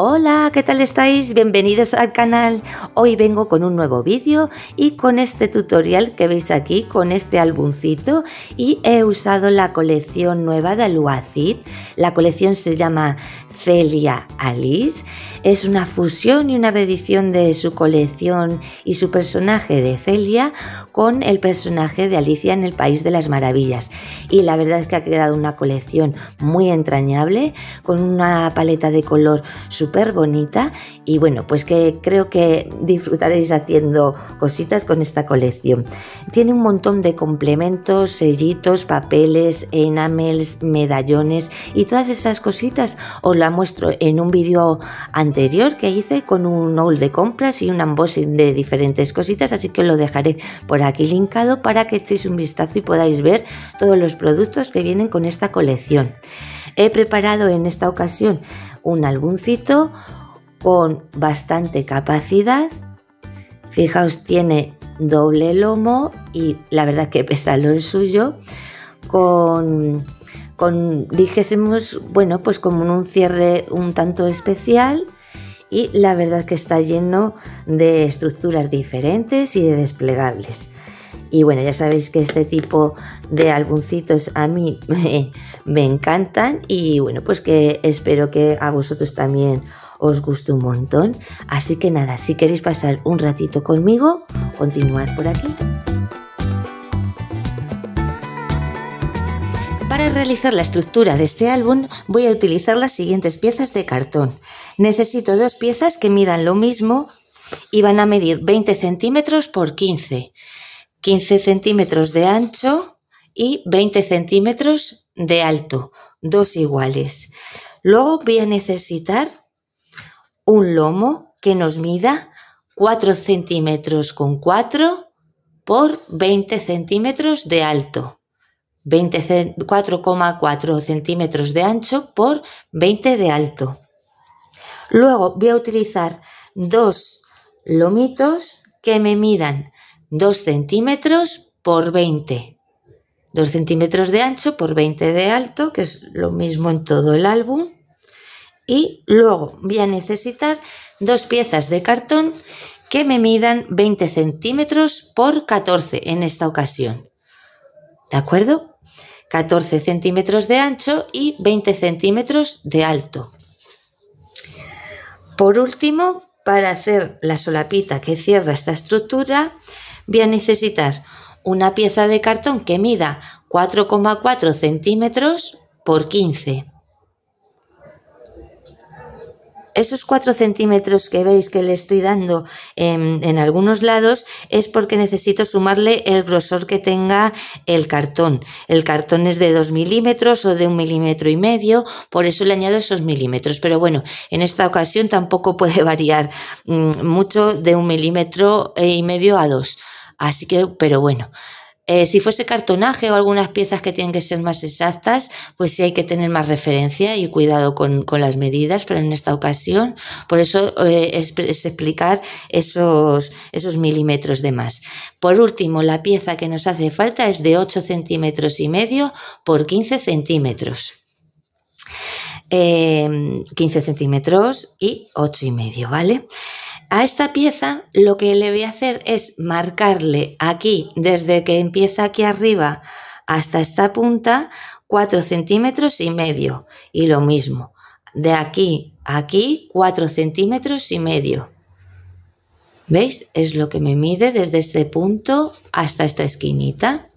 Hola, ¿qué tal estáis? Bienvenidos al canal. Hoy vengo con un nuevo vídeo y con este tutorial que veis aquí, con este álbumcito y he usado la colección nueva de Aluacid. La colección se llama Celia Alice es una fusión y una reedición de su colección y su personaje de Celia con el personaje de Alicia en el País de las Maravillas. Y la verdad es que ha quedado una colección muy entrañable, con una paleta de color súper bonita y bueno, pues que creo que disfrutaréis haciendo cositas con esta colección. Tiene un montón de complementos, sellitos, papeles, enamels, medallones y todas esas cositas os la muestro en un vídeo anterior que hice con un haul de compras y un unboxing de diferentes cositas, así que lo dejaré por aquí linkado para que echéis un vistazo y podáis ver todos los productos que vienen con esta colección. He preparado en esta ocasión un albumcito con bastante capacidad. Fijaos, tiene doble lomo y la verdad que pesa lo suyo con con dijésemos bueno pues como un cierre un tanto especial y la verdad que está lleno de estructuras diferentes y de desplegables. Y bueno, ya sabéis que este tipo de albumcitos a mí me encantan y bueno, pues que espero que a vosotros también os guste un montón. Así que nada, si queréis pasar un ratito conmigo, continuad por aquí. Para realizar la estructura de este álbum voy a utilizar las siguientes piezas de cartón. Necesito dos piezas que midan lo mismo y van a medir 20 centímetros por 15. 15 centímetros de ancho y 20 centímetros de alto, dos iguales. Luego voy a necesitar un lomo que nos mida 4 centímetros con 4 por 20 centímetros de alto. 4,4 centímetros de ancho por 20 de alto. Luego voy a utilizar dos lomitos que me midan 2 centímetros por 20. 2 centímetros de ancho por 20 de alto, que es lo mismo en todo el álbum. Y luego voy a necesitar dos piezas de cartón que me midan 20 centímetros por 14 en esta ocasión. ¿De acuerdo? 14 centímetros de ancho y 20 centímetros de alto. Por último, para hacer la solapita que cierra esta estructura, voy a necesitar una pieza de cartón que mida 4,4 centímetros por 15 esos 4 centímetros que veis que le estoy dando en, algunos lados es porque necesito sumarle el grosor que tenga el cartón. El cartón es de 2 milímetros o de un milímetro y medio, por eso le añado esos milímetros. Pero bueno, en esta ocasión tampoco puede variar mm, mucho de un milímetro y medio a dos. Así que, pero bueno, eh, si fuese cartonaje o algunas piezas que tienen que ser más exactas, pues sí hay que tener más referencia y cuidado con, las medidas, pero en esta ocasión, por eso eh, es, explicar esos, milímetros de más. Por último, la pieza que nos hace falta es de 8 centímetros y medio por 15 centímetros. 15 eh, centímetros y 8 y medio, ¿vale? A esta pieza lo que le voy a hacer es marcarle aquí, desde que empieza aquí arriba hasta esta punta, 4 centímetros y medio. Y lo mismo, de aquí a aquí, 4 centímetros y medio. ¿Veis? Es lo que me mide desde este punto hasta esta esquinita.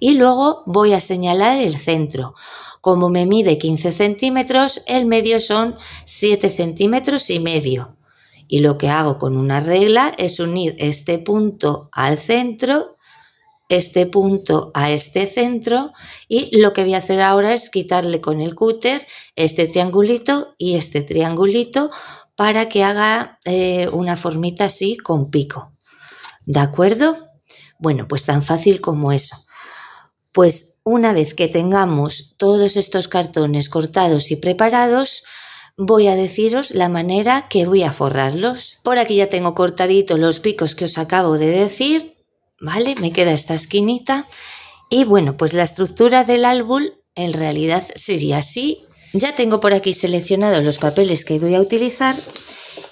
Y luego voy a señalar el centro. Como me mide 15 centímetros, el medio son 7 centímetros y medio. Y lo que hago con una regla es unir este punto al centro, este punto a este centro y lo que voy a hacer ahora es quitarle con el cúter este triangulito y este triangulito para que haga eh, una formita así con pico. ¿De acuerdo? Bueno, pues tan fácil como eso. Pues una vez que tengamos todos estos cartones cortados y preparados, voy a deciros la manera que voy a forrarlos. Por aquí ya tengo cortaditos los picos que os acabo de decir, ¿vale? Me queda esta esquinita. Y bueno, pues la estructura del álbum en realidad sería así. Ya tengo por aquí seleccionados los papeles que voy a utilizar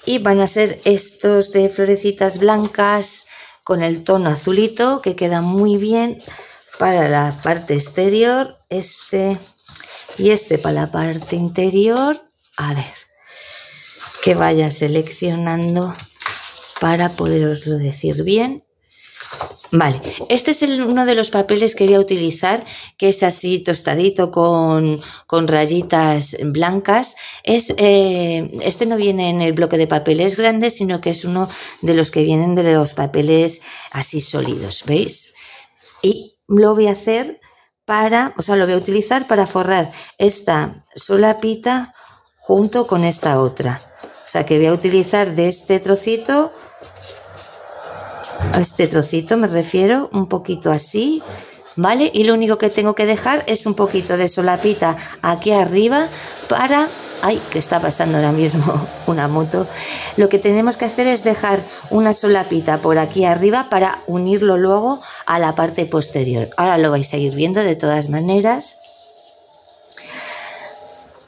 y van a ser estos de florecitas blancas con el tono azulito que queda muy bien para la parte exterior, este y este para la parte interior a ver, que vaya seleccionando para poderoslo decir bien. Vale, este es uno de los papeles que voy a utilizar, que es así tostadito con, rayitas blancas. Es, eh, este no viene en el bloque de papeles grandes, sino que es uno de los que vienen de los papeles así sólidos, ¿veis? Y lo voy a hacer para, o sea, lo voy a utilizar para forrar esta solapita junto con esta otra. O sea que voy a utilizar de este trocito, este trocito me refiero, un poquito así, ¿vale? Y lo único que tengo que dejar es un poquito de solapita aquí arriba para... ¡Ay! que está pasando ahora mismo una moto. Lo que tenemos que hacer es dejar una solapita por aquí arriba para unirlo luego a la parte posterior. Ahora lo vais a ir viendo de todas maneras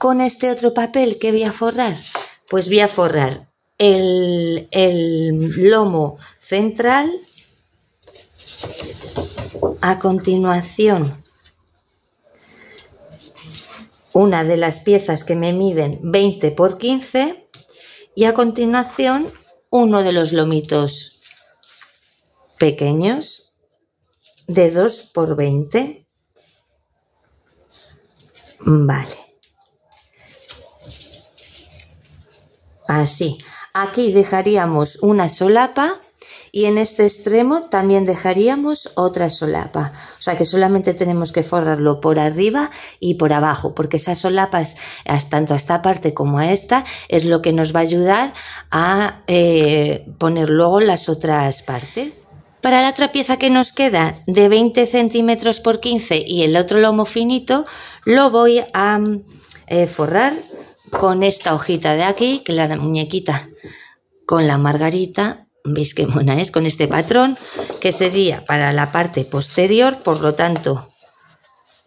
con este otro papel que voy a forrar? Pues voy a forrar el, el lomo central, a continuación una de las piezas que me miden 20 por 15 y a continuación uno de los lomitos pequeños de 2 por 20. Vale. Así. Aquí dejaríamos una solapa y en este extremo también dejaríamos otra solapa. O sea que solamente tenemos que forrarlo por arriba y por abajo, porque esas solapas, tanto a esta parte como a esta, es lo que nos va a ayudar a eh, poner luego las otras partes. Para la otra pieza que nos queda de 20 centímetros por 15 y el otro lomo finito, lo voy a eh, forrar con esta hojita de aquí, que la muñequita con la margarita, veis qué mona es, con este patrón, que sería para la parte posterior, por lo tanto,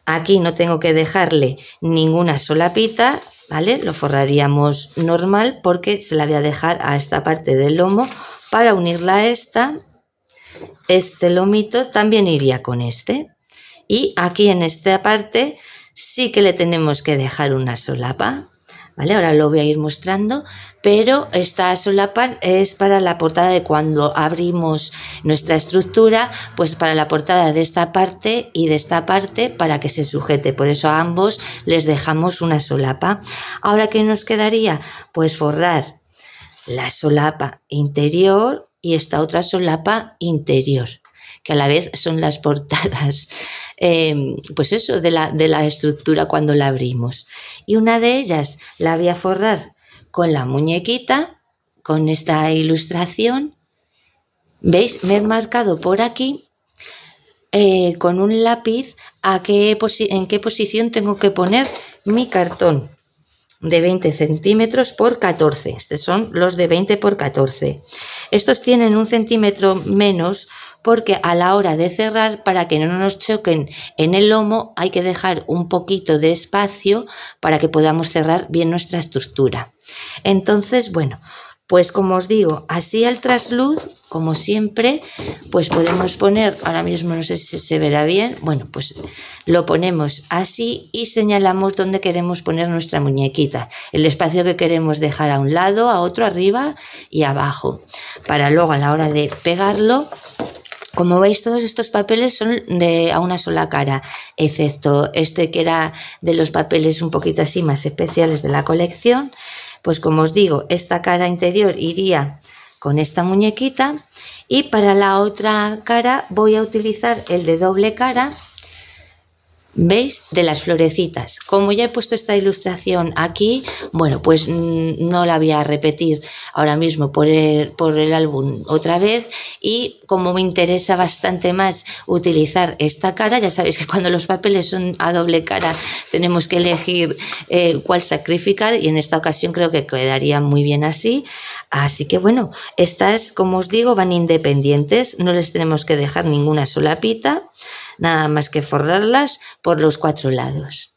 aquí no tengo que dejarle ninguna solapita, ¿vale? Lo forraríamos normal porque se la voy a dejar a esta parte del lomo para unirla a esta. Este lomito también iría con este. Y aquí en esta parte sí que le tenemos que dejar una solapa, Ahora lo voy a ir mostrando, pero esta solapa es para la portada de cuando abrimos nuestra estructura, pues para la portada de esta parte y de esta parte para que se sujete. Por eso a ambos les dejamos una solapa. Ahora, ¿qué nos quedaría? Pues forrar la solapa interior y esta otra solapa interior, que a la vez son las portadas, eh, pues eso, de la estructura cuando la abrimos y una de ellas la voy a forrar con la muñequita, con esta ilustración. ¿Veis? Me he marcado por aquí eh, con un lápiz a qué en qué posición tengo que poner mi cartón de 20 centímetros por 14. Estos son los de 20 por 14. Estos tienen un centímetro menos porque a la hora de cerrar, para que no nos choquen en el lomo, hay que dejar un poquito de espacio para que podamos cerrar bien nuestra estructura. Entonces, bueno, pues como os digo, así al trasluz, como siempre, pues podemos poner, ahora mismo no sé si se verá bien, bueno, pues lo ponemos así y señalamos dónde queremos poner nuestra muñequita, el espacio que queremos dejar a un lado, a otro, arriba y abajo, para luego a la hora de pegarlo, como veis, todos estos papeles son de a una sola cara, excepto este que era de los papeles un poquito así más especiales de la colección, pues como os digo, esta cara interior iría con esta muñequita y para la otra cara voy a utilizar el de doble cara ¿Veis? De las florecitas. Como ya he puesto esta ilustración aquí, bueno, pues mm, no la voy a repetir ahora mismo por el, álbum otra vez. Y como me interesa bastante más utilizar esta cara, ya sabéis que cuando los papeles son a doble cara tenemos que elegir eh, cuál sacrificar y en esta ocasión creo que quedaría muy bien así. Así que bueno, estas, como os digo, van independientes, no les tenemos que dejar ninguna solapita nada más que forrarlas por los cuatro lados.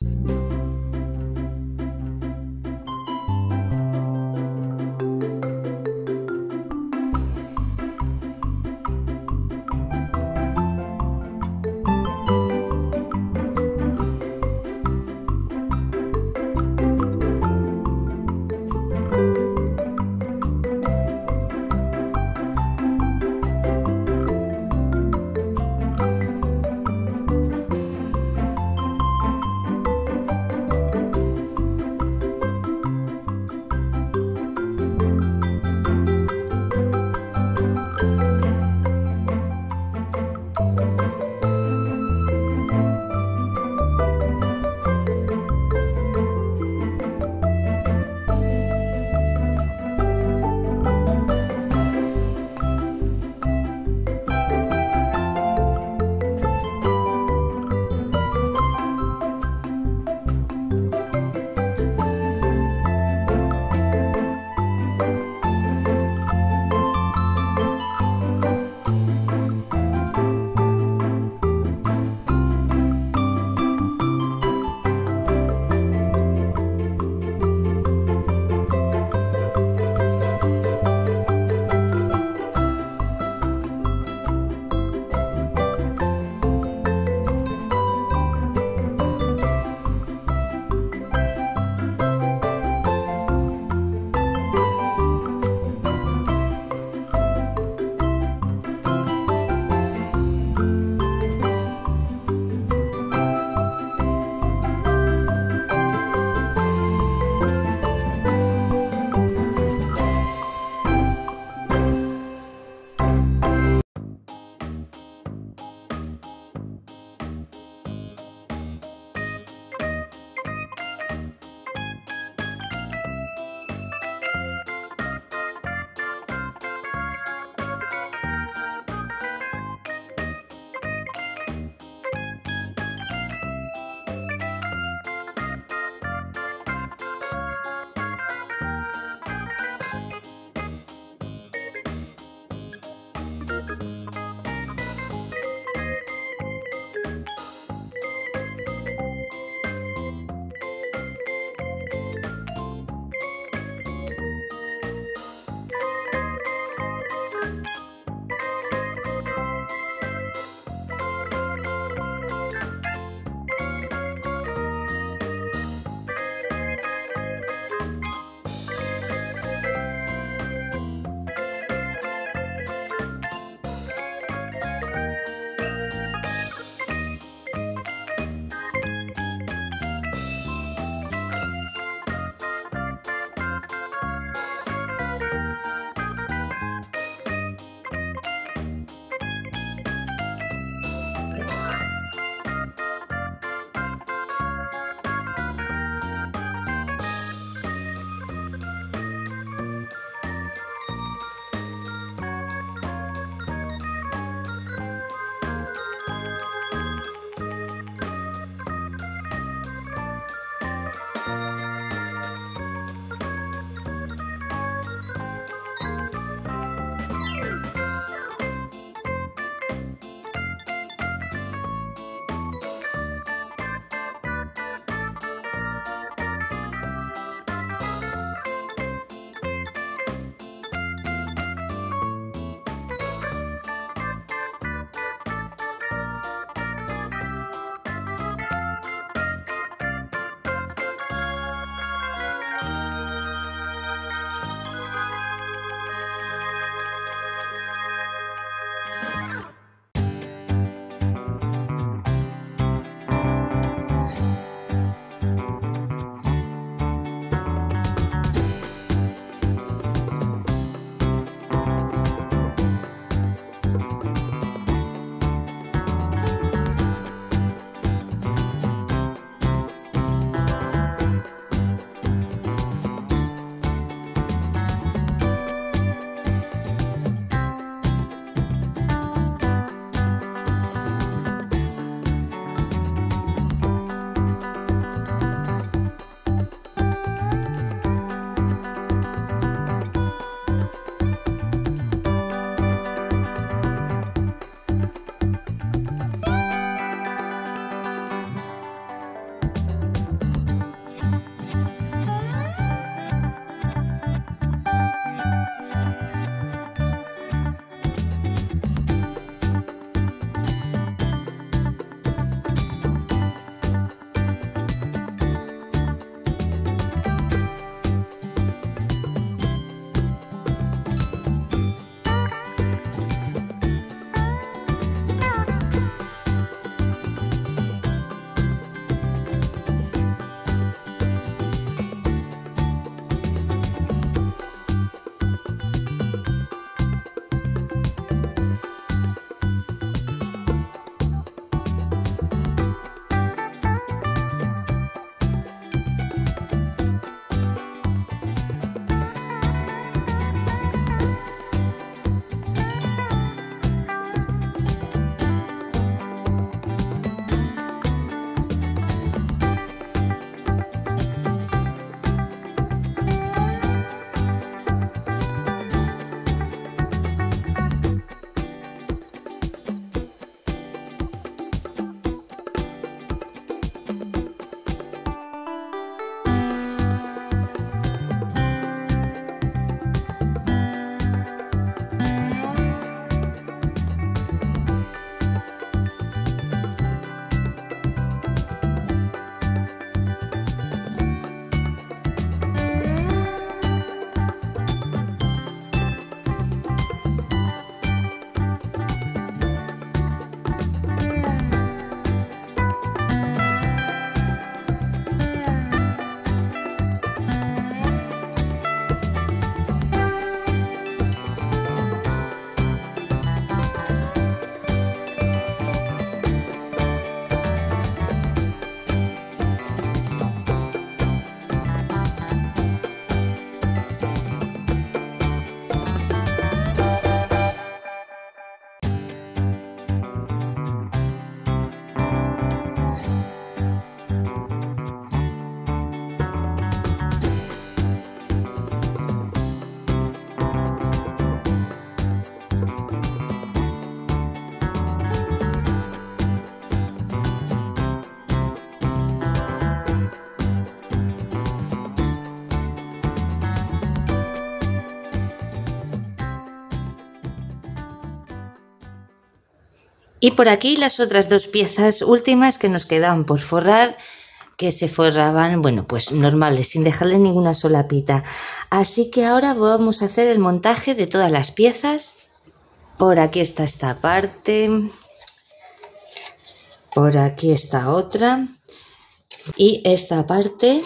Y por aquí las otras dos piezas últimas que nos quedaban por forrar, que se forraban, bueno, pues normales, sin dejarle ninguna sola pita. Así que ahora vamos a hacer el montaje de todas las piezas. Por aquí está esta parte, por aquí está otra y esta parte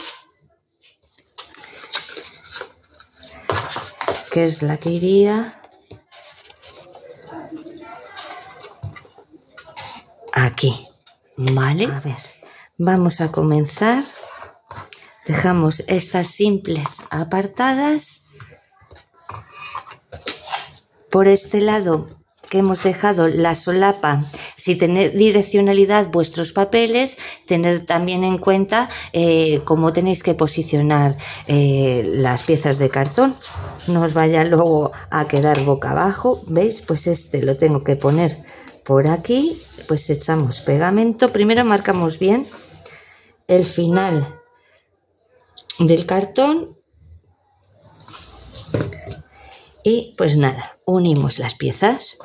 que es la que iría aquí. ¿Vale? vamos a comenzar. Dejamos estas simples apartadas. Por este lado que hemos dejado la solapa, si tenéis direccionalidad vuestros papeles, tener también en cuenta eh, cómo tenéis que posicionar eh, las piezas de cartón. No os vaya luego a quedar boca abajo, ¿veis? Pues este lo tengo que poner por aquí pues echamos pegamento. Primero marcamos bien el final del cartón. Y pues nada, unimos las piezas.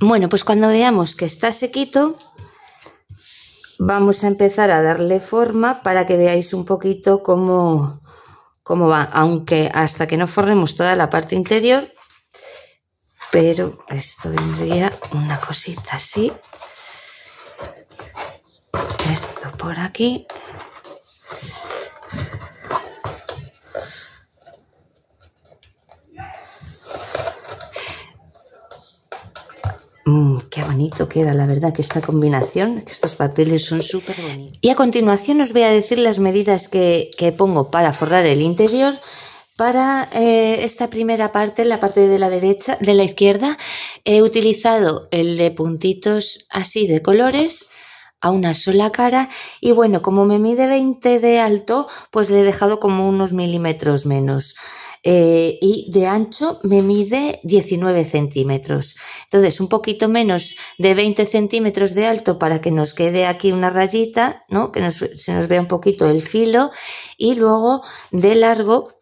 Bueno, pues cuando veamos que está sequito, vamos a empezar a darle forma para que veáis un poquito cómo, cómo va, aunque hasta que no forremos toda la parte interior, pero esto vendría una cosita así, esto por aquí, Mm, qué bonito queda, la verdad, que esta combinación, que estos papeles son súper bonitos. Y a continuación os voy a decir las medidas que, pongo para forrar el interior. Para eh, esta primera parte, la parte de la derecha, de la izquierda, he utilizado el de puntitos así de colores a una sola cara y bueno, como me mide 20 de alto, pues le he dejado como unos milímetros menos. Eh, y de ancho me mide 19 centímetros. Entonces, un poquito menos de 20 centímetros de alto para que nos quede aquí una rayita, ¿no? Que nos, se nos vea un poquito el filo. Y luego de largo,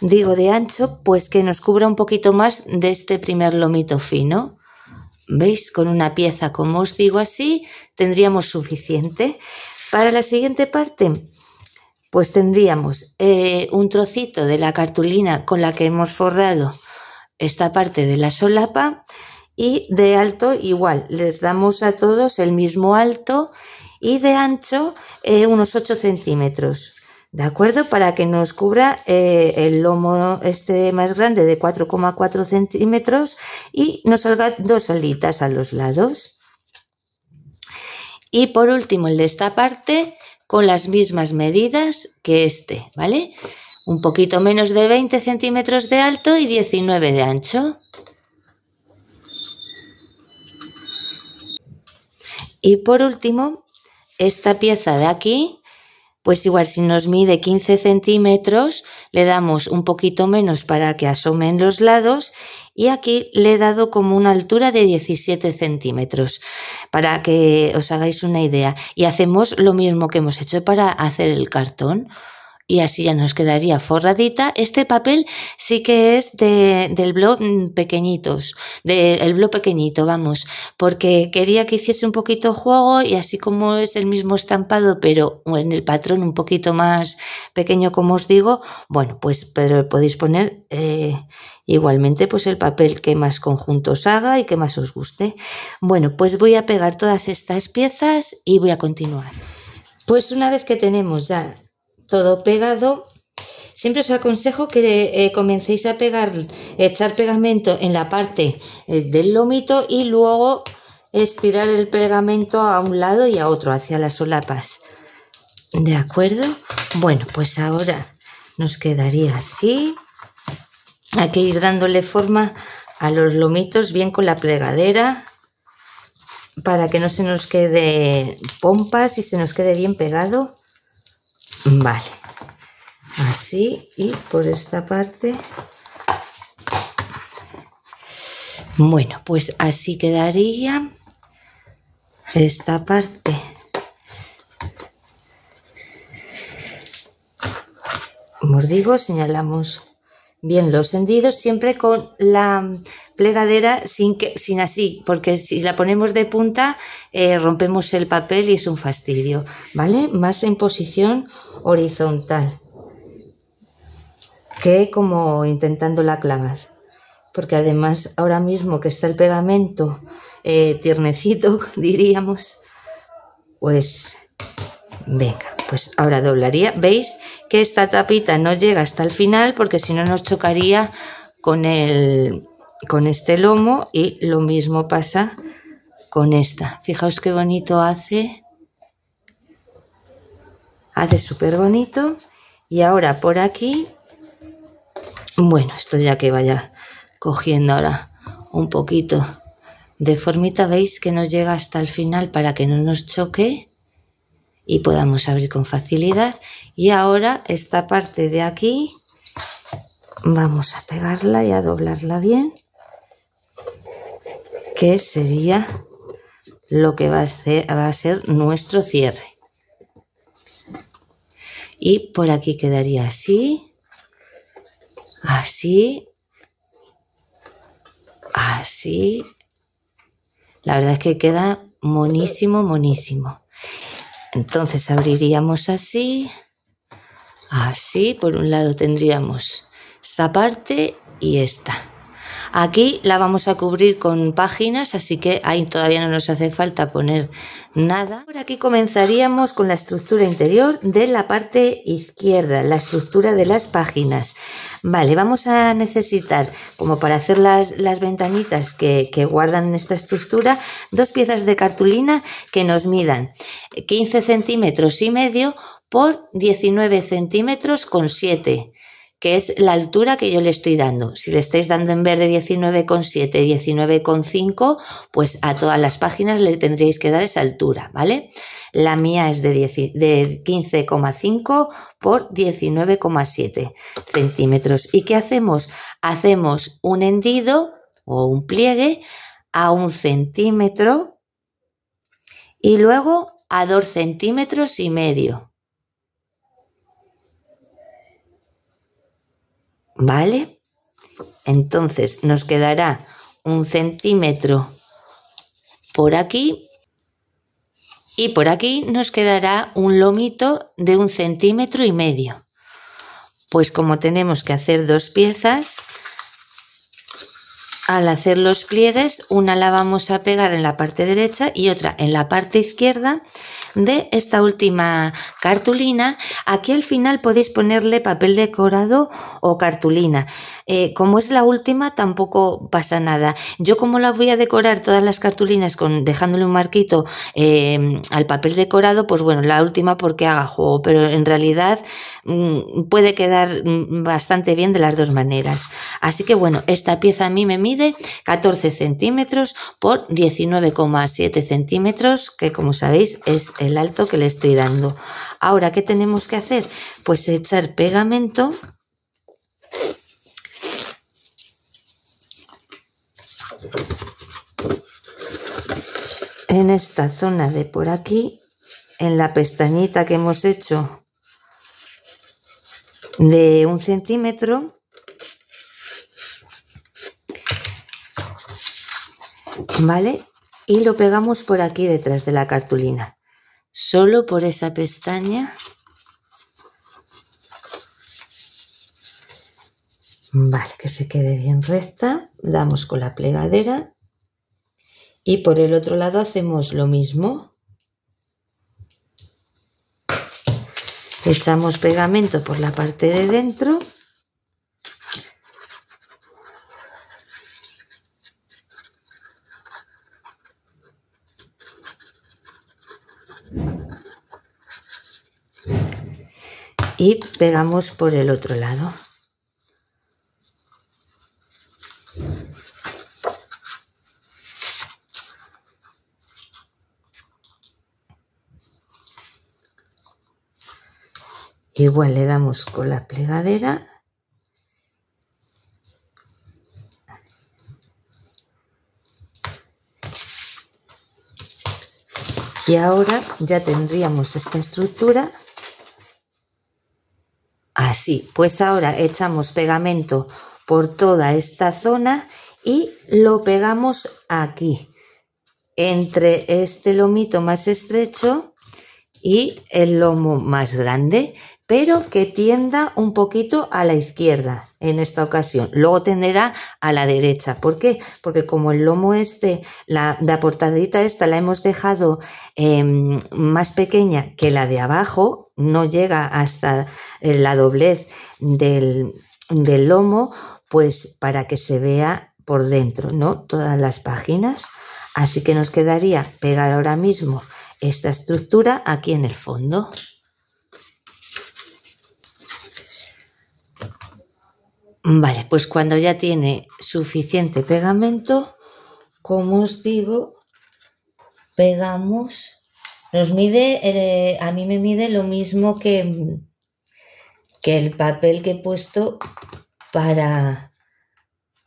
digo de ancho, pues que nos cubra un poquito más de este primer lomito fino. ¿Veis? Con una pieza, como os digo así, tendríamos suficiente. Para la siguiente parte, pues tendríamos eh, un trocito de la cartulina con la que hemos forrado esta parte de la solapa y de alto igual, les damos a todos el mismo alto y de ancho eh, unos 8 centímetros. ¿De acuerdo? Para que nos cubra eh, el lomo este más grande de 4,4 centímetros y nos salga dos alitas a los lados. Y por último, el de esta parte con las mismas medidas que este, ¿vale? Un poquito menos de 20 centímetros de alto y 19 de ancho. Y por último, esta pieza de aquí pues igual si nos mide 15 centímetros, le damos un poquito menos para que asomen los lados y aquí le he dado como una altura de 17 centímetros para que os hagáis una idea. Y hacemos lo mismo que hemos hecho para hacer el cartón y así ya nos quedaría forradita. Este papel sí que es de, del blog mm, pequeñitos, del pequeñito, vamos, porque quería que hiciese un poquito juego y así como es el mismo estampado, pero en el patrón un poquito más pequeño, como os digo, bueno, pues pero podéis poner eh, igualmente pues el papel que más conjuntos haga y que más os guste. Bueno, pues voy a pegar todas estas piezas y voy a continuar. Pues una vez que tenemos ya todo pegado. Siempre os aconsejo que eh, comencéis a pegar, echar pegamento en la parte eh, del lomito y luego estirar el pegamento a un lado y a otro, hacia las solapas. ¿De acuerdo? Bueno, pues ahora nos quedaría así. Hay que ir dándole forma a los lomitos bien con la plegadera para que no se nos quede pompas y se nos quede bien pegado. Vale. Así y por esta parte. Bueno, pues así quedaría esta parte. Como os digo, señalamos bien los hendidos, siempre con la plegadera sin, que, sin así, porque si la ponemos de punta eh, rompemos el papel y es un fastidio, ¿vale? Más en posición horizontal que como la clavar, porque además ahora mismo que está el pegamento eh, tiernecito, diríamos, pues venga. Pues ahora doblaría. ¿Veis que esta tapita no llega hasta el final porque si no nos chocaría con, con este lomo y lo mismo pasa con esta. Fijaos qué bonito hace. Hace súper bonito. Y ahora por aquí, bueno, esto ya que vaya cogiendo ahora un poquito de formita, veis que no llega hasta el final para que no nos choque y podamos abrir con facilidad. Y ahora esta parte de aquí vamos a pegarla y a doblarla bien, que sería lo que va a ser, nuestro cierre. Y por aquí quedaría así, así, así. La verdad es que queda monísimo, monísimo. Entonces abriríamos así, así, por un lado tendríamos esta parte y esta. Aquí la vamos a cubrir con páginas, así que ahí todavía no nos hace falta poner nada. Por aquí comenzaríamos con la estructura interior de la parte izquierda, la estructura de las páginas. Vale, vamos a necesitar, como para hacer las, ventanitas que, que guardan esta estructura, dos piezas de cartulina que nos midan 15 centímetros y medio por 19 centímetros con 7 que es la altura que yo le estoy dando. Si le estáis dando en verde 19,7, 19,5, pues a todas las páginas le tendríais que dar esa altura, ¿vale? La mía es de, de 15,5 por 19,7 centímetros. ¿Y qué hacemos? Hacemos un hendido o un pliegue a un centímetro y luego a dos centímetros y medio. ¿Vale? Entonces nos quedará un centímetro por aquí y por aquí nos quedará un lomito de un centímetro y medio. Pues como tenemos que hacer dos piezas, al hacer los pliegues, una la vamos a pegar en la parte derecha y otra en la parte izquierda de esta última cartulina. Aquí al final podéis ponerle papel decorado o cartulina. Eh, como es la última, tampoco pasa nada. Yo como la voy a decorar todas las cartulinas con dejándole un marquito em, al papel decorado, pues bueno, la última porque haga juego, pero en realidad mm, puede quedar mm, bastante bien de las dos maneras. Así que bueno, esta pieza a mí me mide 14 centímetros por 19,7 centímetros, que como sabéis es el alto que le estoy dando. Ahora, ¿qué tenemos que hacer? Pues echar pegamento en esta zona de por aquí, en la pestañita que hemos hecho de un centímetro, ¿vale? Y lo pegamos por aquí detrás de la cartulina solo por esa pestaña. Vale, que se quede bien recta. Damos con la plegadera. Y por el otro lado hacemos lo mismo. Echamos pegamento por la parte de dentro. y pegamos por el otro lado. Igual le damos con la plegadera. Y ahora ya tendríamos esta estructura Así, pues ahora echamos pegamento por toda esta zona y lo pegamos aquí, entre este lomito más estrecho y el lomo más grande pero que tienda un poquito a la izquierda en esta ocasión. Luego tenderá a la derecha. ¿Por qué? Porque como el lomo este, la, portadita esta la hemos dejado em, más pequeña que la de abajo, no llega hasta la doblez del, del lomo, pues para que se vea por dentro, ¿no? Todas las páginas. Así que nos quedaría pegar ahora mismo esta estructura aquí en el fondo. Vale, pues cuando ya tiene suficiente pegamento, como os digo, pegamos, nos mide, eh, a mí me mide lo mismo que, que el papel que he puesto para,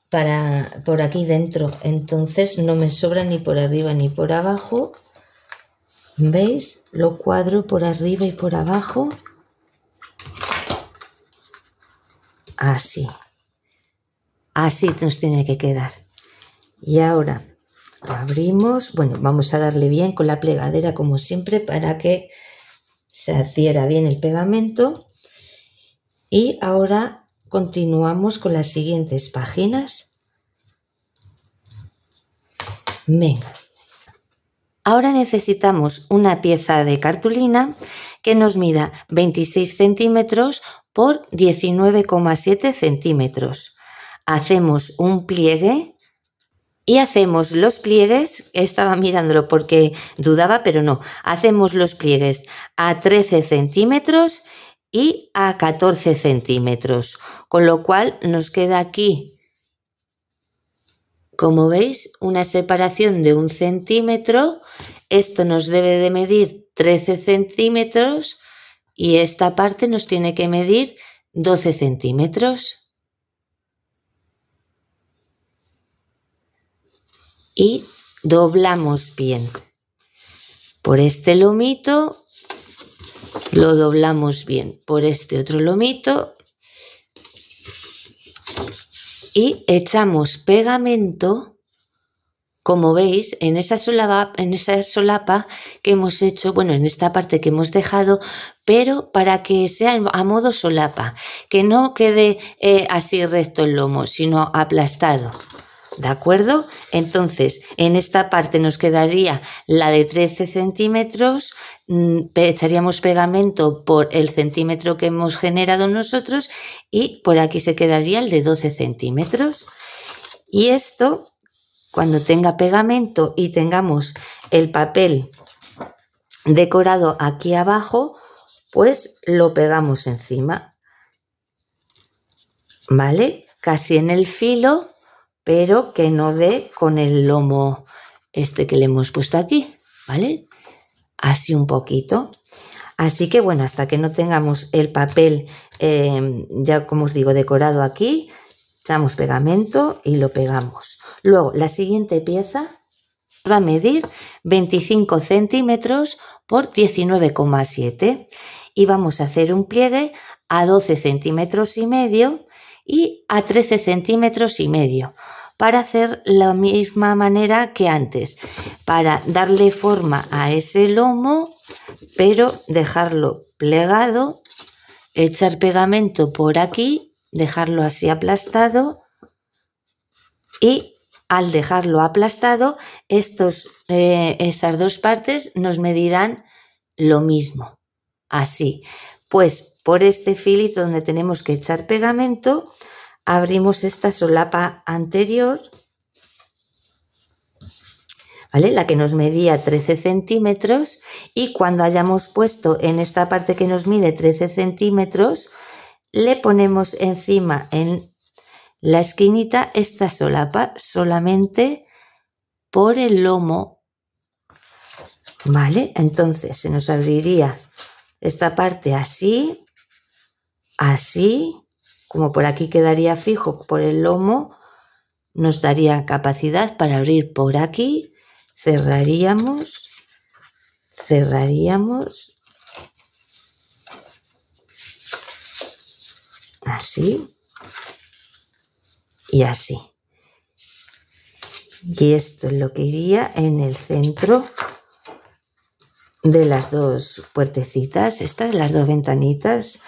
para por aquí dentro. Entonces no me sobra ni por arriba ni por abajo. ¿Veis? Lo cuadro por arriba y por abajo. Así. Así nos tiene que quedar. Y ahora abrimos, bueno, vamos a darle bien con la plegadera como siempre para que se adhiera bien el pegamento. Y ahora continuamos con las siguientes páginas. Venga. Ahora necesitamos una pieza de cartulina que nos mida 26 centímetros por 19,7 centímetros hacemos un pliegue y hacemos los pliegues, estaba mirándolo porque dudaba, pero no, hacemos los pliegues a 13 centímetros y a 14 centímetros, con lo cual nos queda aquí, como veis, una separación de un centímetro, esto nos debe de medir 13 centímetros y esta parte nos tiene que medir 12 centímetros. y doblamos bien. Por este lomito lo doblamos bien. Por este otro lomito y echamos pegamento, como veis, en esa, solapa, en esa solapa que hemos hecho, bueno, en esta parte que hemos dejado, pero para que sea a modo solapa, que no quede eh, así recto el lomo, sino aplastado. ¿De acuerdo? Entonces, en esta parte nos quedaría la de 13 centímetros, mm, echaríamos pegamento por el centímetro que hemos generado nosotros y por aquí se quedaría el de 12 centímetros. Y esto, cuando tenga pegamento y tengamos el papel decorado aquí abajo, pues lo pegamos encima. ¿Vale? Casi en el filo pero que no dé con el lomo este que le hemos puesto aquí, ¿vale? Así un poquito. Así que bueno, hasta que no tengamos el papel, eh, ya como os digo, decorado aquí, echamos pegamento y lo pegamos. Luego, la siguiente pieza va a medir 25 centímetros por 19,7 y vamos a hacer un pliegue a 12 centímetros y medio y a 13 centímetros y medio para hacer la misma manera que antes, para darle forma a ese lomo, pero dejarlo plegado, echar pegamento por aquí, dejarlo así aplastado y al dejarlo aplastado, estos, eh, estas dos partes nos medirán lo mismo. Así. Pues por este filito donde tenemos que echar pegamento, abrimos esta solapa anterior, ¿vale? La que nos medía 13 centímetros y cuando hayamos puesto en esta parte que nos mide 13 centímetros, le ponemos encima en la esquinita esta solapa solamente por el lomo, ¿vale? Entonces se nos abriría esta parte así, así, como por aquí quedaría fijo por el lomo, nos daría capacidad para abrir por aquí, cerraríamos, cerraríamos, así y así. Y esto es lo que iría en el centro de las dos puertecitas, estas, las dos ventanitas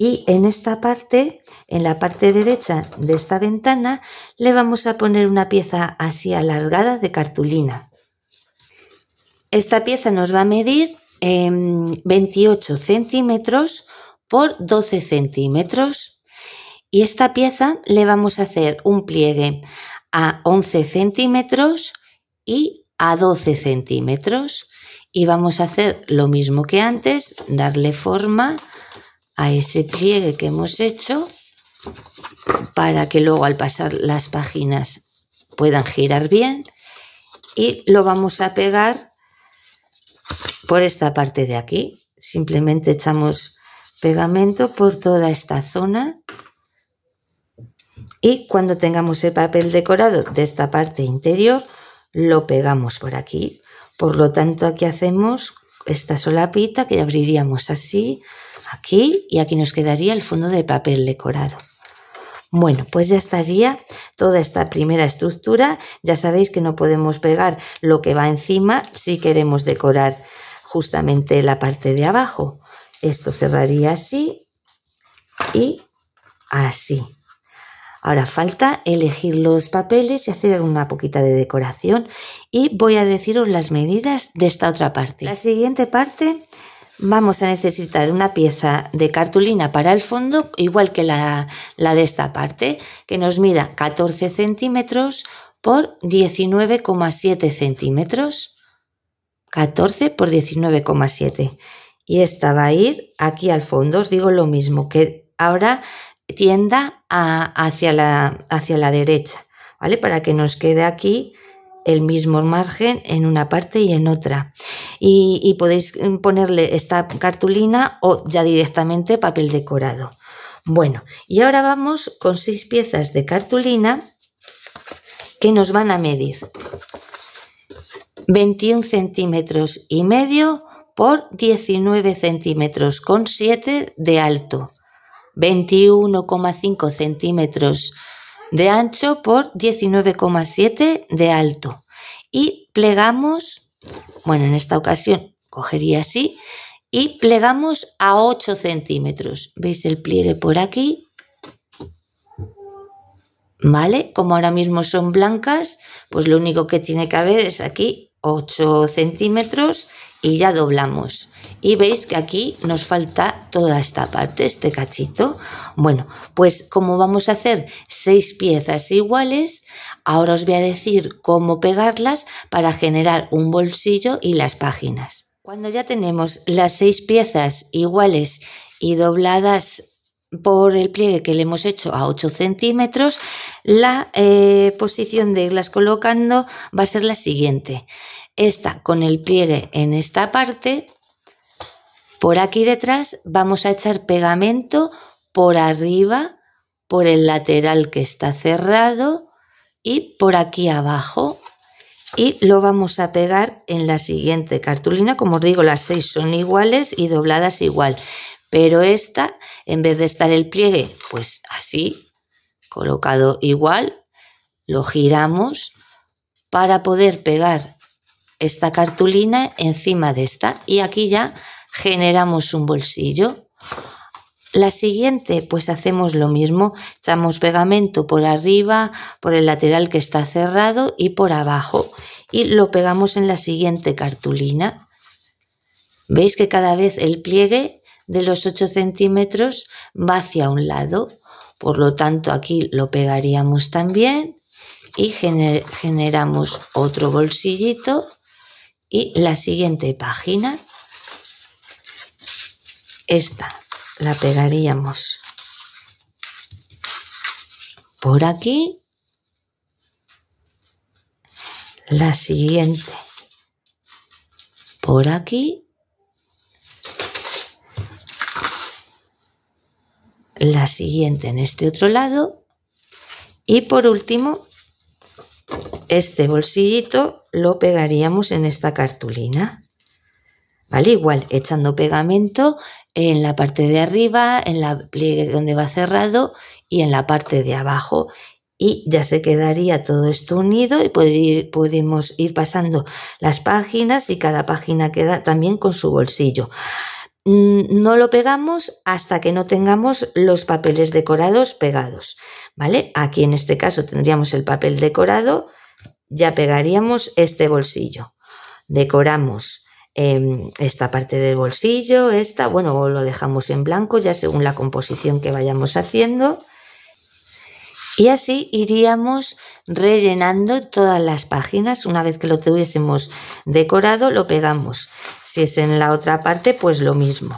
y en esta parte, en la parte derecha de esta ventana, le vamos a poner una pieza así alargada de cartulina. Esta pieza nos va a medir eh, 28 centímetros por 12 centímetros. Y esta pieza le vamos a hacer un pliegue a 11 centímetros y a 12 centímetros. Y vamos a hacer lo mismo que antes, darle forma a ese pliegue que hemos hecho para que luego al pasar las páginas puedan girar bien y lo vamos a pegar por esta parte de aquí. Simplemente echamos pegamento por toda esta zona y cuando tengamos el papel decorado de esta parte interior lo pegamos por aquí. Por lo tanto aquí hacemos esta solapita que abriríamos así, Aquí y aquí nos quedaría el fondo del papel decorado. Bueno, pues ya estaría toda esta primera estructura. Ya sabéis que no podemos pegar lo que va encima si queremos decorar justamente la parte de abajo. Esto cerraría así y así. Ahora falta elegir los papeles y hacer una poquita de decoración y voy a deciros las medidas de esta otra parte. La siguiente parte vamos a necesitar una pieza de cartulina para el fondo, igual que la, de esta parte, que nos mida 14 centímetros por 19,7 centímetros. 14 por 19,7. Y esta va a ir aquí al fondo. Os digo lo mismo, que ahora tienda hacia, la, hacia la derecha, ¿vale? Para que nos quede aquí el mismo margen en una parte y en otra. Y, podéis ponerle esta cartulina o ya directamente papel decorado. Bueno, y ahora vamos con seis piezas de cartulina que nos van a medir 21 centímetros y medio por 19 centímetros con 7 de alto, 21,5 centímetros de ancho por 19,7 de alto. Y plegamos, bueno, en esta ocasión cogería así, y plegamos a 8 centímetros. ¿Veis el pliegue por aquí? ¿Vale? Como ahora mismo son blancas, pues lo único que tiene que haber es aquí 8 centímetros y ya doblamos. Y veis que aquí nos falta toda esta parte, este cachito. Bueno, pues como vamos a hacer seis piezas iguales, ahora os voy a decir cómo pegarlas para generar un bolsillo y las páginas. Cuando ya tenemos las seis piezas iguales y dobladas por el pliegue que le hemos hecho a 8 centímetros, la eh, posición de irlas colocando va a ser la siguiente. Esta con el pliegue en esta parte, por aquí detrás vamos a echar pegamento por arriba, por el lateral que está cerrado y por aquí abajo. Y lo vamos a pegar en la siguiente cartulina. Como os digo, las seis son iguales y dobladas igual. Pero esta, en vez de estar el pliegue, pues así, colocado igual, lo giramos para poder pegar esta cartulina encima de esta. Y aquí ya generamos un bolsillo. La siguiente, pues hacemos lo mismo, echamos pegamento por arriba, por el lateral que está cerrado y por abajo y lo pegamos en la siguiente cartulina. Veis que cada vez el pliegue de los 8 centímetros va hacia un lado, por lo tanto aquí lo pegaríamos también y generamos otro bolsillito y la siguiente página esta la pegaríamos por aquí, la siguiente por aquí, la siguiente en este otro lado y por último este bolsillito lo pegaríamos en esta cartulina. ¿Vale? Igual, echando pegamento en la parte de arriba, en la pliegue donde va cerrado y en la parte de abajo. Y ya se quedaría todo esto unido y podemos ir pasando las páginas y cada página queda también con su bolsillo. Mm, no lo pegamos hasta que no tengamos los papeles decorados pegados, ¿vale? Aquí en este caso tendríamos el papel decorado, ya pegaríamos este bolsillo. Decoramos Em, esta parte del bolsillo, esta, bueno, lo dejamos en blanco ya según la composición que vayamos haciendo. Y así iríamos rellenando todas las páginas. Una vez que lo tuviésemos decorado, lo pegamos. Si es en la otra parte, pues lo mismo.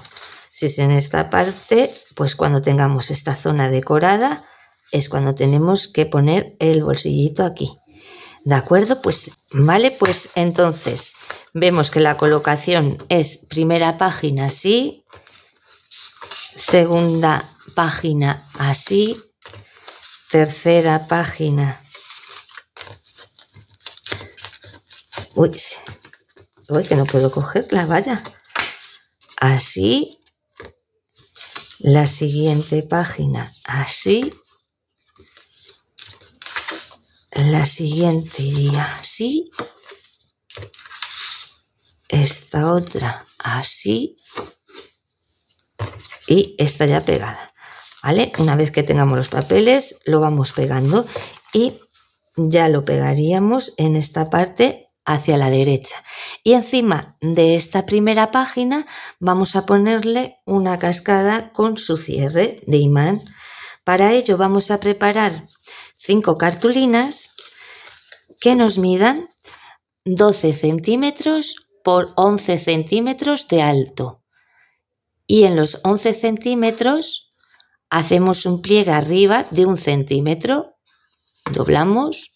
Si es en esta parte, pues cuando tengamos esta zona decorada, es cuando tenemos que poner el bolsillito aquí. ¿De acuerdo? Pues vale, pues entonces vemos que la colocación es primera página así, segunda página así, tercera página. Uy, uy, que no puedo cogerla, vaya. Así, la siguiente página así la siguiente así, esta otra así y esta ya pegada, ¿vale? Una vez que tengamos los papeles lo vamos pegando y ya lo pegaríamos en esta parte hacia la derecha. Y encima de esta primera página vamos a ponerle una cascada con su cierre de imán. Para ello vamos a preparar 5 cartulinas que nos midan 12 centímetros por 11 centímetros de alto. Y en los 11 centímetros hacemos un pliegue arriba de un centímetro, doblamos,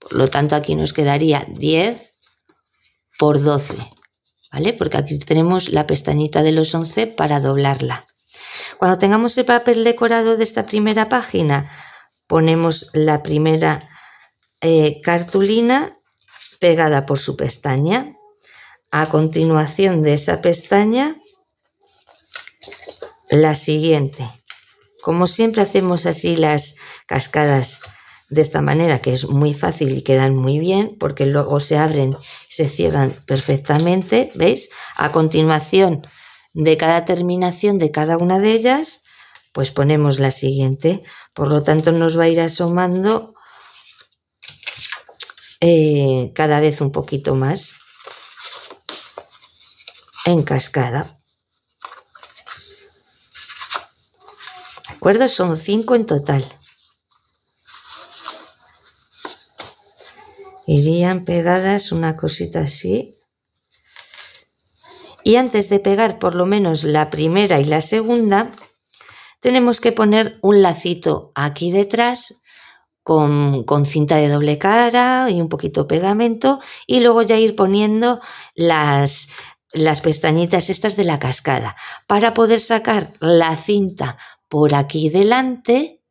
por lo tanto aquí nos quedaría 10 por 12, ¿vale? Porque aquí tenemos la pestañita de los 11 para doblarla. Cuando tengamos el papel decorado de esta primera página, ponemos la primera eh, cartulina pegada por su pestaña. A continuación de esa pestaña, la siguiente. Como siempre hacemos así las cascadas de esta manera, que es muy fácil y quedan muy bien, porque luego se abren, se cierran perfectamente, ¿veis? A continuación de cada terminación de cada una de ellas, pues ponemos la siguiente. Por lo tanto, nos va a ir asomando eh, cada vez un poquito más en cascada. ¿De acuerdo? Son cinco en total. Irían pegadas una cosita así. Y antes de pegar por lo menos la primera y la segunda, tenemos que poner un lacito aquí detrás con, cinta de doble cara y un poquito pegamento y luego ya ir poniendo las, las pestañitas estas de la cascada para poder sacar la cinta por aquí delante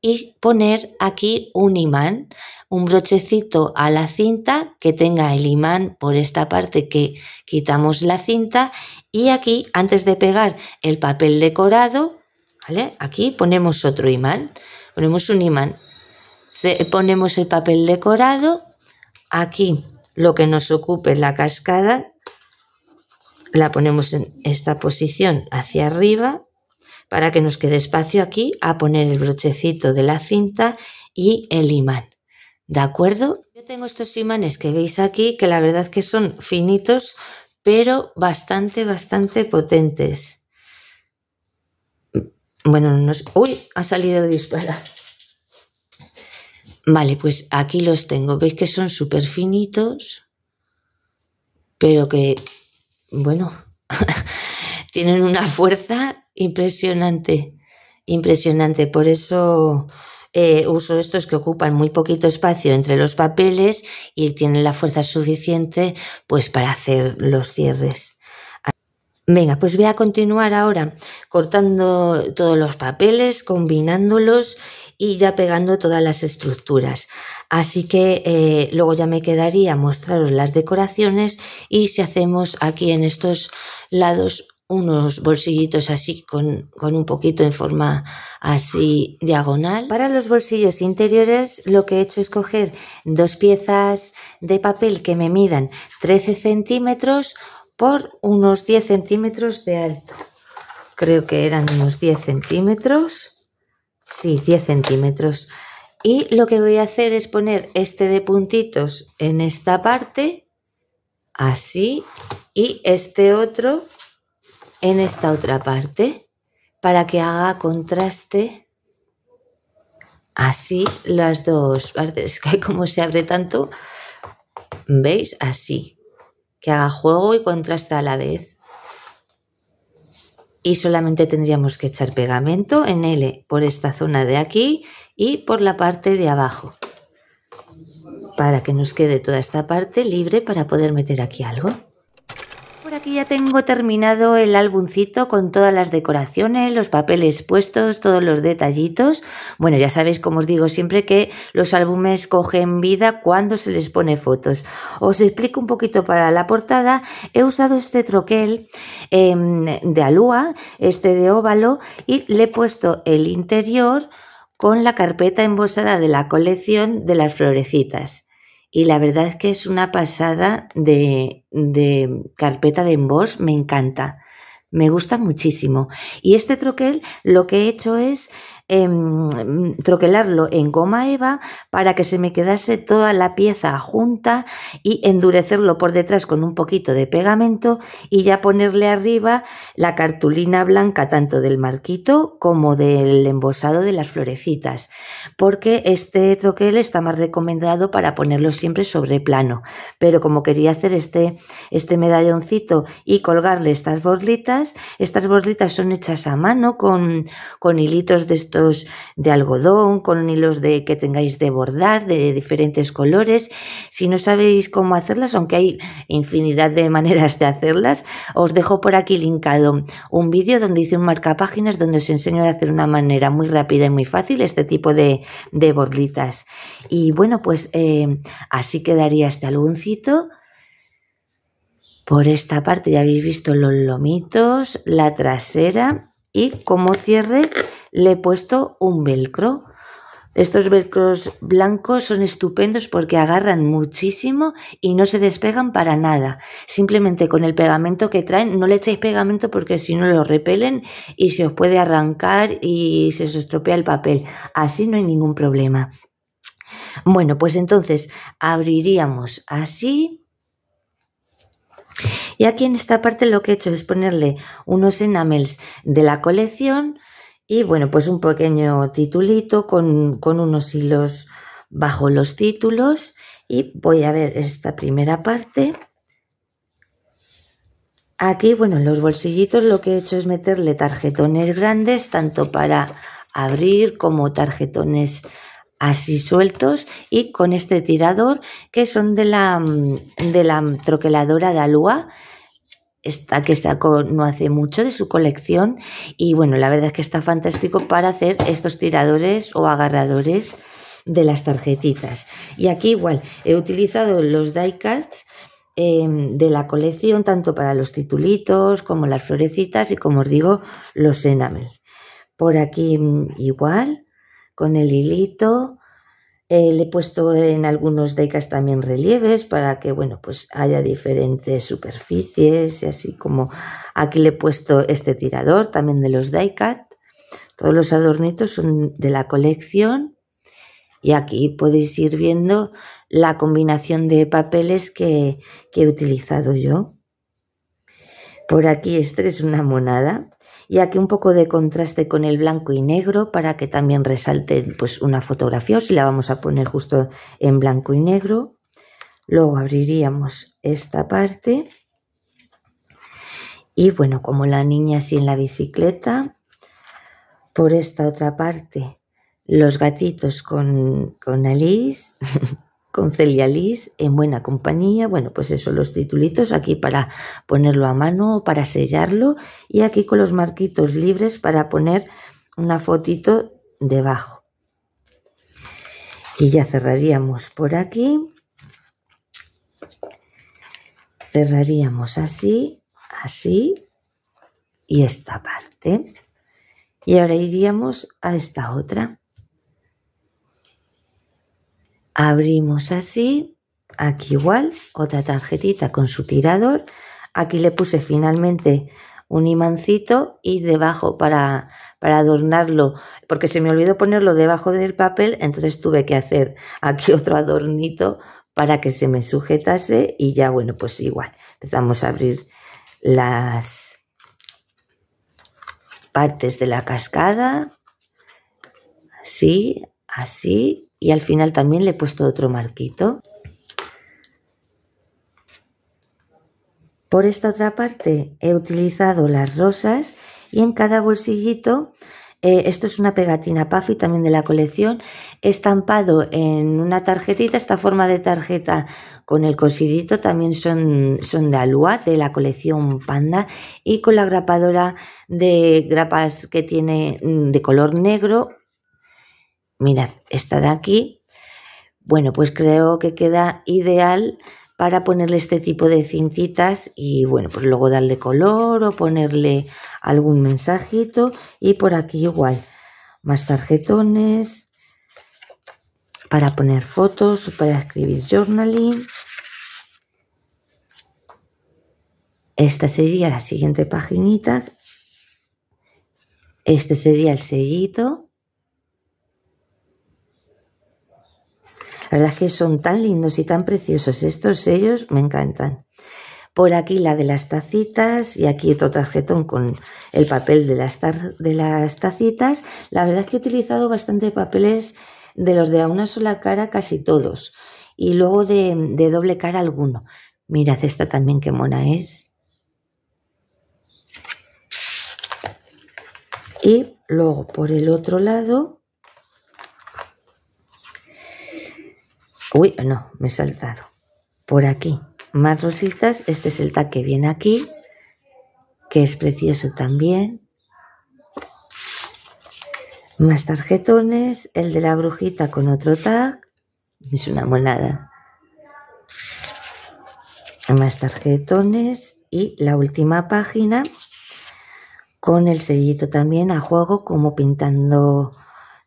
y poner aquí un imán, un brochecito a la cinta que tenga el imán por esta parte que quitamos la cinta y aquí antes de pegar el papel decorado Aquí ponemos otro imán, ponemos un imán, ponemos el papel decorado, aquí lo que nos ocupe la cascada, la ponemos en esta posición hacia arriba para que nos quede espacio aquí a poner el brochecito de la cinta y el imán. ¿De acuerdo? Yo tengo estos imanes que veis aquí que la verdad que son finitos pero bastante, bastante potentes. Bueno, nos... ¡Uy! Ha salido disparar. Vale, pues aquí los tengo. Veis que son súper finitos, pero que, bueno, tienen una fuerza impresionante, impresionante. Por eso eh, uso estos que ocupan muy poquito espacio entre los papeles y tienen la fuerza suficiente pues para hacer los cierres. Venga, pues voy a continuar ahora cortando todos los papeles, combinándolos y ya pegando todas las estructuras. Así que eh, luego ya me quedaría mostraros las decoraciones y si hacemos aquí en estos lados unos bolsillitos así con, con, un poquito en forma así diagonal. Para los bolsillos interiores lo que he hecho es coger dos piezas de papel que me midan 13 centímetros por unos 10 centímetros de alto. Creo que eran unos 10 centímetros. Sí, 10 centímetros. Y lo que voy a hacer es poner este de puntitos en esta parte, así, y este otro en esta otra parte, para que haga contraste así las dos partes. Que como se abre tanto, ¿veis? Así que haga juego y contraste a la vez. Y solamente tendríamos que echar pegamento en L por esta zona de aquí y por la parte de abajo. Para que nos quede toda esta parte libre para poder meter aquí algo ya tengo terminado el álbumcito con todas las decoraciones, los papeles puestos, todos los detallitos. Bueno, ya sabéis, como os digo siempre, que los álbumes cogen vida cuando se les pone fotos. Os explico un poquito para la portada. He usado este troquel em, de alúa, este de óvalo, y le he puesto el interior con la carpeta embosada de la colección de las florecitas y la verdad es que es una pasada de, de carpeta de embos me encanta. Me gusta muchísimo. Y este troquel lo que he hecho es Em, troquelarlo en goma eva para que se me quedase toda la pieza junta y endurecerlo por detrás con un poquito de pegamento y ya ponerle arriba la cartulina blanca tanto del marquito como del embosado de las florecitas porque este troquel está más recomendado para ponerlo siempre sobre plano pero como quería hacer este, este medalloncito y colgarle estas borlitas estas borlitas son hechas a mano con, con hilitos de estos de algodón, con hilos de que tengáis de bordar de diferentes colores. Si no sabéis cómo hacerlas, aunque hay infinidad de maneras de hacerlas, os dejo por aquí linkado un vídeo donde hice un marca páginas donde os enseño a hacer una manera muy rápida y muy fácil este tipo de, de borlitas. Y bueno, pues eh, así quedaría este aluncito. Por esta parte ya habéis visto los lomitos, la trasera y como cierre le he puesto un velcro. Estos velcros blancos son estupendos porque agarran muchísimo y no se despegan para nada. Simplemente con el pegamento que traen, no le echéis pegamento porque si no lo repelen y se os puede arrancar y se os estropea el papel. Así no hay ningún problema. Bueno, pues entonces abriríamos así. Y aquí en esta parte lo que he hecho es ponerle unos enamels de la colección y bueno, pues un pequeño titulito con, unos hilos bajo los títulos. Y voy a ver esta primera parte. Aquí, bueno, en los bolsillitos lo que he hecho es meterle tarjetones grandes, tanto para abrir como tarjetones así sueltos y con este tirador que son de la, mm, de la troqueladora de alúa esta que sacó no hace mucho de su colección y bueno, la verdad es que está fantástico para hacer estos tiradores o agarradores de las tarjetitas. Y aquí igual, he utilizado los die cards em, de la colección tanto para los titulitos como las florecitas y como os digo, los enamel. Por aquí mm, igual, con el hilito eh, le he puesto en algunos diecast también relieves para que, bueno, pues haya diferentes superficies y así como aquí le he puesto este tirador también de los diecast. Todos los adornitos son de la colección y aquí podéis ir viendo la combinación de papeles que, que he utilizado yo. Por aquí este es una monada, y aquí un poco de contraste con el blanco y negro para que también resalte pues una fotografía o si la vamos a poner justo en blanco y negro luego abriríamos esta parte y bueno como la niña así en la bicicleta por esta otra parte los gatitos con, con Alice con Celia Liz en buena compañía. Bueno, pues eso, los titulitos aquí para ponerlo a mano, o para sellarlo y aquí con los marquitos libres para poner una fotito debajo. Y ya cerraríamos por aquí. Cerraríamos así, así y esta parte. Y ahora iríamos a esta otra. Abrimos así, aquí igual, otra tarjetita con su tirador. Aquí le puse finalmente un imancito y debajo para, para adornarlo, porque se me olvidó ponerlo debajo del papel, entonces tuve que hacer aquí otro adornito para que se me sujetase y ya bueno, pues igual, empezamos a abrir las partes de la cascada, así, así y al final también le he puesto otro marquito. Por esta otra parte he utilizado las rosas y en cada bolsillito, eh, esto es una pegatina Puffy también de la colección, estampado en una tarjetita, esta forma de tarjeta con el cosidito también son, son de alúa de la colección Panda y con la grapadora de grapas que tiene mm, de color negro mirad, esta de aquí, bueno, pues creo que queda ideal para ponerle este tipo de cintitas y bueno, pues luego darle color o ponerle algún mensajito y por aquí igual, más tarjetones para poner fotos o para escribir journaling. Esta sería la siguiente paginita. Este sería el sellito La verdad es que son tan lindos y tan preciosos estos sellos, me encantan. Por aquí la de las tacitas y aquí otro tarjetón con el papel de las, de las tacitas. La verdad es que he utilizado bastante papeles de los de una sola cara, casi todos. Y luego de, doble cara alguno. Mirad esta también qué mona es. Y luego por el otro lado Uy, no, me he saltado. Por aquí, más rositas. Este es el tag que viene aquí, que es precioso también. Más tarjetones, el de la brujita con otro tag. Es una monada. Más tarjetones y la última página con el sellito también a juego como pintando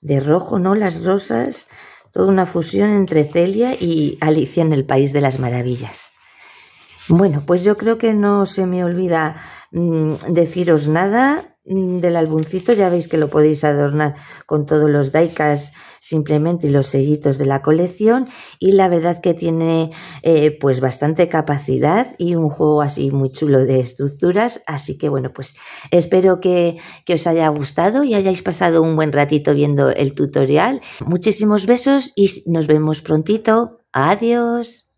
de rojo, ¿no? Las rosas Toda una fusión entre Celia y Alicia en el País de las Maravillas. Bueno, pues yo creo que no se me olvida mm, deciros nada. Mm, del albuncito ya veis que lo podéis adornar con todos los daikas simplemente los sellitos de la colección y la verdad que tiene eh, pues bastante capacidad y un juego así muy chulo de estructuras así que bueno pues espero que, que os haya gustado y hayáis pasado un buen ratito viendo el tutorial muchísimos besos y nos vemos prontito adiós